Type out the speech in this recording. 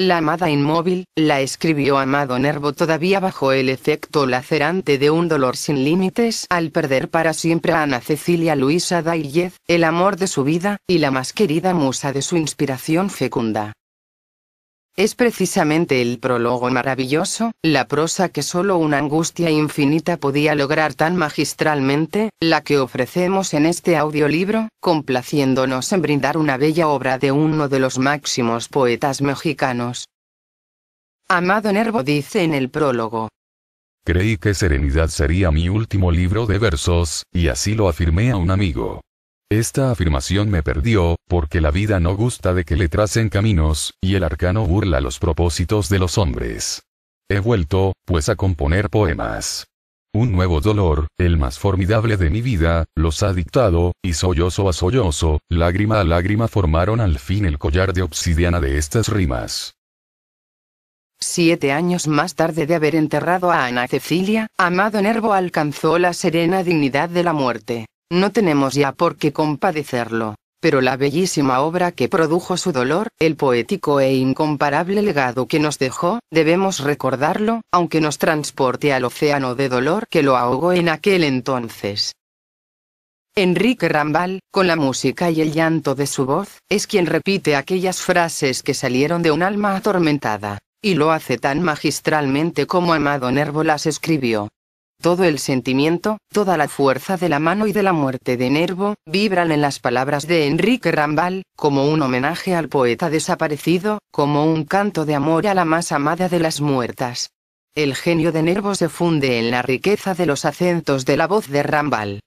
La amada inmóvil, la escribió Amado Nervo todavía bajo el efecto lacerante de un dolor sin límites al perder para siempre a Ana Cecilia Luisa Dayez, el amor de su vida, y la más querida musa de su inspiración fecunda. Es precisamente el prólogo maravilloso, la prosa que solo una angustia infinita podía lograr tan magistralmente, la que ofrecemos en este audiolibro, complaciéndonos en brindar una bella obra de uno de los máximos poetas mexicanos. Amado Nervo dice en el prólogo. Creí que Serenidad sería mi último libro de versos, y así lo afirmé a un amigo. Esta afirmación me perdió, porque la vida no gusta de que le tracen caminos, y el arcano burla los propósitos de los hombres. He vuelto, pues, a componer poemas. Un nuevo dolor, el más formidable de mi vida, los ha dictado, y sollozo a sollozo, lágrima a lágrima formaron al fin el collar de obsidiana de estas rimas. Siete años más tarde de haber enterrado a Ana Cecilia, amado Nervo alcanzó la serena dignidad de la muerte. No tenemos ya por qué compadecerlo, pero la bellísima obra que produjo su dolor, el poético e incomparable legado que nos dejó, debemos recordarlo, aunque nos transporte al océano de dolor que lo ahogó en aquel entonces. Enrique Rambal, con la música y el llanto de su voz, es quien repite aquellas frases que salieron de un alma atormentada, y lo hace tan magistralmente como Amado Nervo las escribió. Todo el sentimiento, toda la fuerza de la mano y de la muerte de Nervo, vibran en las palabras de Enrique Rambal, como un homenaje al poeta desaparecido, como un canto de amor a la más amada de las muertas. El genio de Nervo se funde en la riqueza de los acentos de la voz de Rambal.